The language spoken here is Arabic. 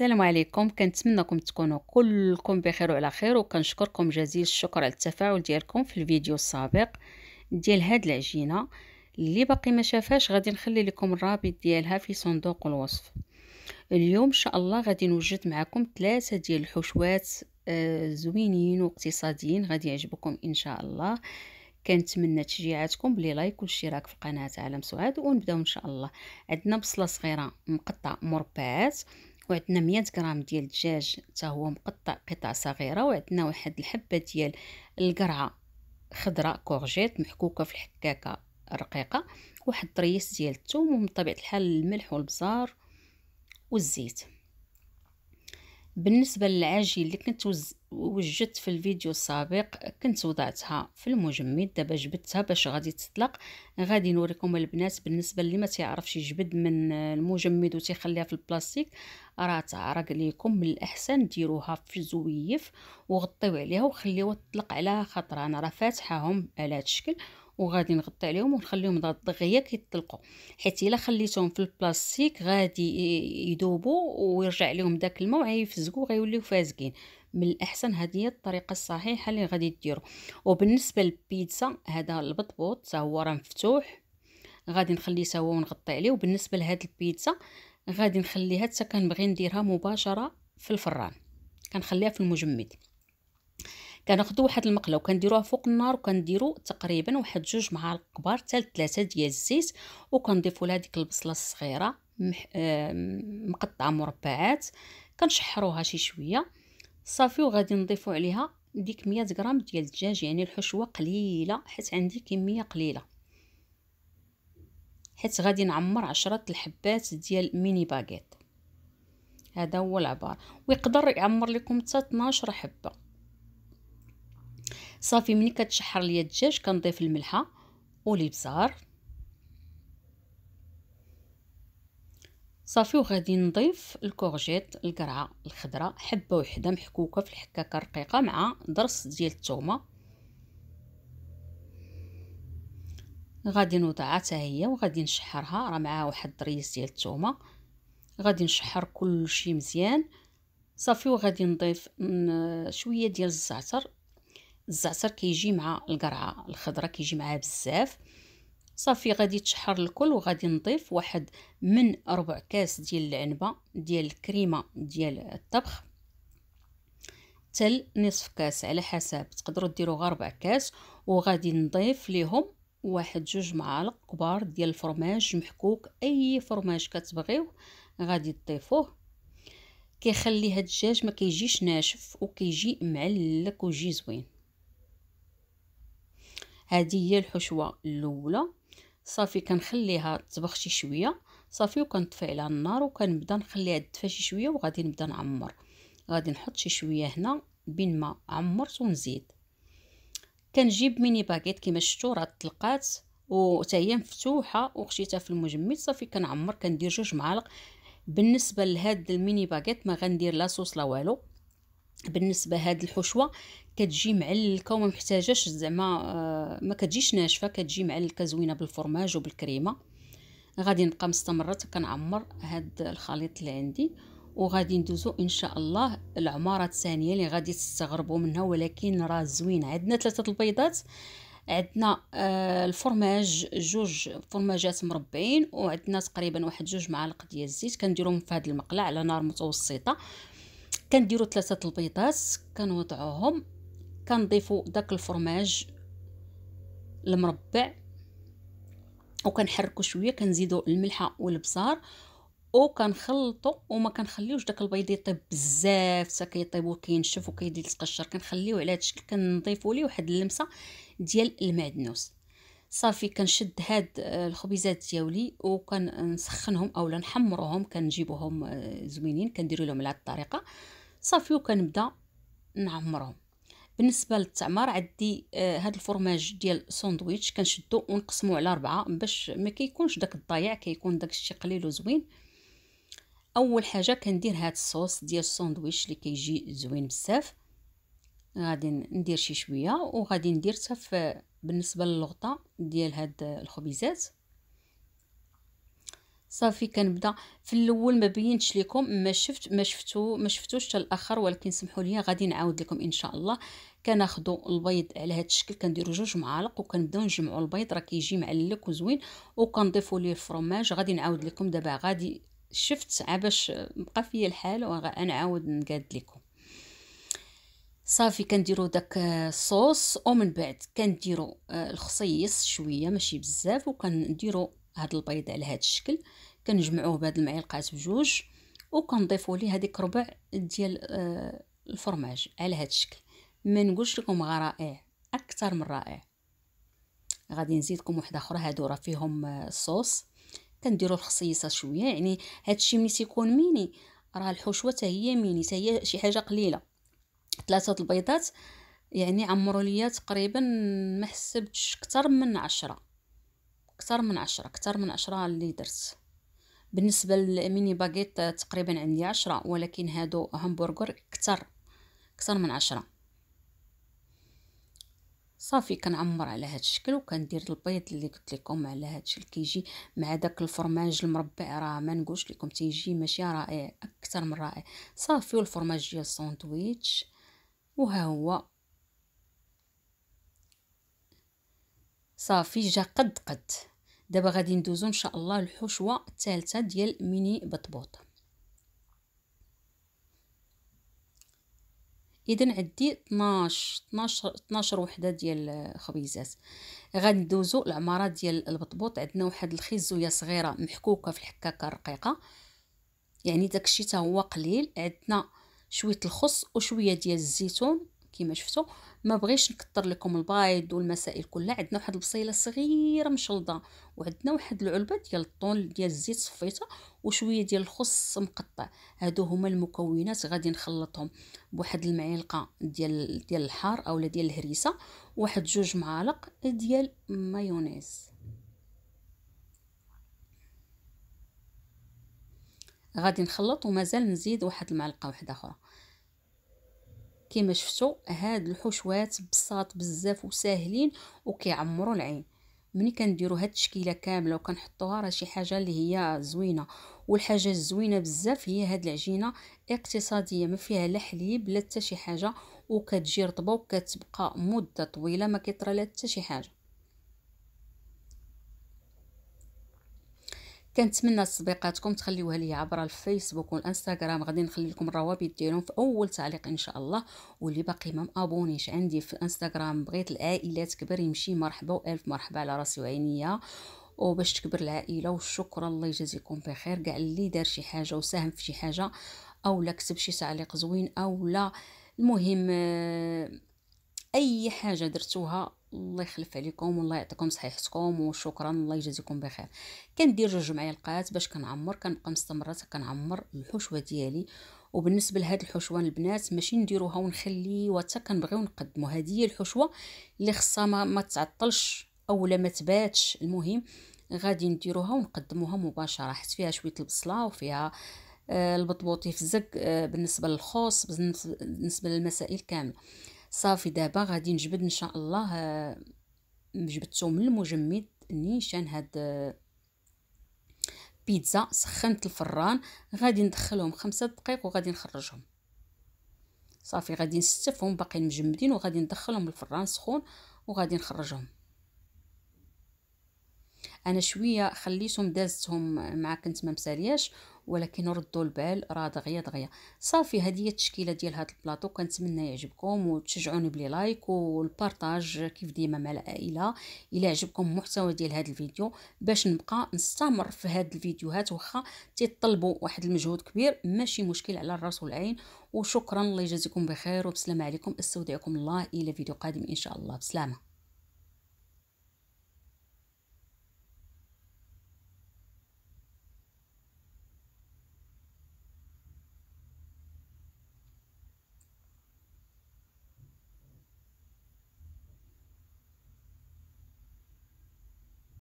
السلام عليكم كنتمنىكم تكونوا كلكم بخير وعلى خير وكنشكركم جزيل الشكر على التفاعل ديالكم في الفيديو السابق ديال هاد العجينه اللي باقي ما شافهاش غادي نخلي لكم الرابط ديالها في صندوق الوصف اليوم ان شاء الله غادي نوجد معكم ثلاثه ديال الحشوات آه، زوينين واقتصاديين غادي يعجبكم ان شاء الله كنتمنى تشجيعاتكم بلي لايك والاشتراك في قناه عالم سعاد ونبداو ان شاء الله عندنا بصله صغيره مقطعه مربعات وعندنا 100 غرام ديال الدجاج حتى هو مقطع قطع صغيره وعندنا واحد الحبه ديال القرعه خضراء كورجيت محكوكه في الحكاكه رقيقه واحد الطريس ديال الثوم ومن طبيعه الحال الملح والبزار والزيت بالنسبة للعجين اللي كنت وجدت في الفيديو السابق كنت وضعتها في المجمد دابا جبدتها باش غادي تطلق غادي نوريكم البنات بالنسبة اللي ما تيعرفش يجبد من المجمد وتيخليها في البلاستيك راه تعرق ليكم من الأحسن ديروها في زويف وغطيو عليها وخليوها تطلق على خاطر انا راه فاتحاهم على هذا الشكل وغادي نغطي عليهم ونخليهم دغيا كيطلقوا حيت الا خليتهم في البلاستيك غادي يذوبوا ويرجع عليهم داك الماء وغيفزقوا غيوليو فازقين من الاحسن هذه هي الطريقه الصحيحه اللي غادي ديروا وبالنسبه للبيتزا هذا البطبوط حتى هو راه مفتوح غادي نخليه هو ونغطي عليه وبالنسبه لهاد البيتزا غادي نخليها حتى كنبغي نديرها مباشره في الفران كنخليها في المجمد كناخذوا واحد المقله وكنديروها فوق النار وكنديروا تقريبا واحد جوج معالق كبار حتى ثلاثه ديال الزيت وكنضيفوا لها ديك البصله الصغيره مقطعه مربعات كنشحروها شي شويه صافي وغادي نضيفوا عليها ديك 100 غرام ديال الدجاج يعني الحشوه قليله حيت عندي كميه قليله حيت غادي نعمر عشرة الحبات ديال ميني باغيت هذا هو العبار ويقدر يعمر لكم حتى 12 حبه صافي ملي كتشحر ليا الدجاج كنضيف الملحه والابزار صافي وغادي نضيف الكورجيت القرعه الخضراء حبه وحده محكوكه في الحكاكه الرقيقه مع درس ديال الثومه غادي نوضعها حتى هي وغادي نشحرها راه معاها واحد الدريس ديال الثومه غادي نشحر كلشي مزيان صافي وغادي نضيف شويه ديال الزعتر الزعتر كيجي مع القرعه الخضراء كيجي معاه بزاف صافي غادي تشحر الكل وغادي نضيف واحد من ربع كاس ديال العنبه ديال الكريمه ديال الطبخ تل نصف كاس على حسب تقدروا ديروا غير ربع كاس وغادي نضيف ليهم واحد جوج معالق كبار ديال الفرماج محكوك اي فرماج كتبغيو غادي تضيفوه كيخلي هاد الدجاج ما كيجيش ناشف وكيجي معلك ويجي زوين هذه هي الحشوه الاولى صافي كنخليها تطبخ شي شويه صافي وكنطفي على النار وكنبدا نخليها تدفى شي شويه وغادي نبدا نعمر غادي نحط شي شويه هنا بين ما عمرت ونزيد كنجيب ميني باكيت كما شفتوا راه طلقات وحتى هي مفتوحه وخشيتها في المجمد صافي كنعمر كندير جوج معالق بالنسبه لهاد الميني باكيت ما غندير لا صوص لا والو بالنسبه هاد الحشوه كتجي معلكه وما محتاجاش زعما آه ما كتجيش ناشفه كتجي معلكه زوينه بالفرماج وبالكريمه غادي نبقى مستمره كنعمر هاد الخليط اللي عندي وغادي ندوزو ان شاء الله العماره الثانيه اللي غادي تستغربوا منها ولكن راه زوين عندنا ثلاثه البيضات عندنا آه الفرماج جوج فرماجات مربعين وعندنا تقريبا واحد جوج معالق ديال الزيت كنديرهم في هذه المقله على نار متوسطه كنديروا ثلاثه البيضات كنوضعوهم كنضيفوا داك الفرماج المربع وكنحركوا شويه كنزيدوا الملحه والبزار وكنخلطوا وما كنخليوش داك البيض يطيب بزاف حتى كيطيب وكينشف وكيدي القشر كنخليوه على هذا الشكل كنضيفوا ليه واحد اللمسه ديال المعدنوس صافي كنشد هاد آه، الخبيزات ديالي وكنسخنهم اولا نحمروهم كنجيبوهم آه، زوينين كنديروا لهم على الطريقه صافي وكنبدا نعمرهم بالنسبه للتعمار عندي آه هاد الفرماج ديال ساندويتش كنشدو ونقسمو على ربعة باش ما كيكونش داك الضايع كيكون داكشي قليل وزوين اول حاجه كندير هاد الصوص ديال الساندويتش اللي كيجي زوين بزاف غادي ندير شي شويه وغادي ندير حتى بالنسبه للغطاء ديال هاد الخبيزات صافي كنبدا في الاول ما بينتش لكم ما شفت ما شفتو ما شفتوش حتى الاخر ولكن سمحوا لي غادي نعاود لكم ان شاء الله كناخذوا البيض على هذا الشكل كنديروا جوج معالق وكنبداو نجمعوا البيض راه كيجي معلك وزوين وكنضيفوا ليه الفرماج غادي نعاود لكم دابا غادي شفت باش بقى فيا الحال وغنعاود نقاد لكم صافي كنديروا داك الصوص ومن بعد كنديروا آه، الخصيص شويه ماشي بزاف وكنديروا هاد البيض على هاد الشكل كنجمعوه بهاد المعلقات بجوج وكنضيفوا ليه هذيك ربع ديال آه، الفرماج على هاد الشكل ما نقولش لكم رائع اكثر من رائع غادي نزيدكم وحده اخرى هادو راه فيهم الصوص آه، كنديروا الخصيصه شويه يعني هادشي ملي تيكون ميني راه الحشوه حتى هي ميني حتى هي شي حاجه قليله ثلاثه البيضات يعني عمروا ليا تقريبا ما حسبتش اكثر من عشرة أكثر من عشرة أكثر من عشرة اللي درت بالنسبة للميني باغيت آه، تقريبا عندي عشرة ولكن هادو همبرغر أكثر أكثر من عشرة صافي كنعمر على هاد الشكل وكندير البيض اللي قلت لكم على هاد الشكل كيجي مع داك الفرماج المربع راه ما نقولش لكم تيجي ماشي رائع اكثر من رائع صافي والفرماج ديال الساندويتش وها هو صافي جا قد قد دابا غادي ندوزو ان شاء الله الحشوه الثالثه ديال ميني بطبوط اذا عندي 12 12 12 وحده ديال خبيزات غادي ندوزو العماره ديال البطبوط عندنا واحد الخيزويه صغيره محكوكه في الحكاكه الرقيقه يعني داكشي حتى هو قليل عندنا شويه الخص وشويه ديال الزيتون كما شفتوا ما بغيش نكثر لكم البيض والمسائل كلها عندنا واحد البصيله صغيره مشلضه وعندنا واحد العلبه ديال الطون ديال الزيت صفيته وشويه ديال الخس مقطع هادو هما المكونات غادي نخلطهم بواحد المعلقه ديال ديال الحار اولا ديال الهريسه واحد جوج معالق ديال مايونيز غادي نخلط ومازال نزيد واحد المعلقه واحده اخرى كما شفتوا هاد الحشوات بساط بزاف وساهلين وكيعمروا العين ملي كنديروا هاد التشكيله كامله وكنحطوها راه شي حاجه اللي هي زوينه والحاجه الزوينه بزاف هي هاد العجينه اقتصاديه ما فيها لا حليب لا حتى شي حاجه وكتجي رطبه وكتبقى مده طويله ما كيطرى لا حتى شي حاجه كنتمنى تصبيقاتكم تخليوها لي عبر الفيسبوك والانستغرام غادي نخلي لكم الروابط ديالهم في اول تعليق ان شاء الله واللي باقي ما مابونيش عندي في الانستغرام بغيت العائله تكبر يمشي مرحبا والف مرحبا على راسي وعينيا وباش تكبر العائله وشكرا الله يجازيكم بخير كاع اللي دار شي حاجه وساهم في شي حاجه او كتب شي تعليق زوين او لا المهم آه، اي حاجه درتوها الله يخلف عليكم والله يعطيكم صحيحتكم وشكرا الله يجازيكم بخير كندير جوج معلقات باش كنعمر كنبقى مستمره كنعمر الحشوه ديالي وبالنسبه لهاد الحشوه البنات ماشي نديروها ونخليوها حتى كنبغيو نقدمو هذه هي الحشوه اللي خصها ما, ما تعطلش اولا ما تباتش المهم غادي نديروها ونقدموها مباشره حيت فيها شويه البصله وفيها آه، البطبوطي في الزق آه، بالنسبه للخوص بالنسبه للمسائل كامله صافي دابا غادي نجبد ان شاء الله آه، جبدته من المجمد نيشان هاد آه، بيتزا سخنت الفران غادي ندخلهم خمسة دقائق وغادي نخرجهم صافي غادي نستفهم باقيين مجمدين وغادي ندخلهم الفران سخون وغادي نخرجهم انا شويه خليتهم دازتهم مع كنت ما مسالياش ولكن ردوا البال راه دغيا دغيا صافي هذه هي التشكيله ديال هذا البلاطو كنتمنى يعجبكم وتشجعوني بلي لايك والبارطاج كيف ديما مع العائله الا عجبكم المحتوى ديال هذا الفيديو باش نبقى نستمر في هذه الفيديوهات واخا تيطلبوا واحد المجهود كبير ماشي مشكل على الراس والعين وشكرا الله يجازيكم بخير وبسلامه عليكم استودعكم الله الى فيديو قادم ان شاء الله بسلامه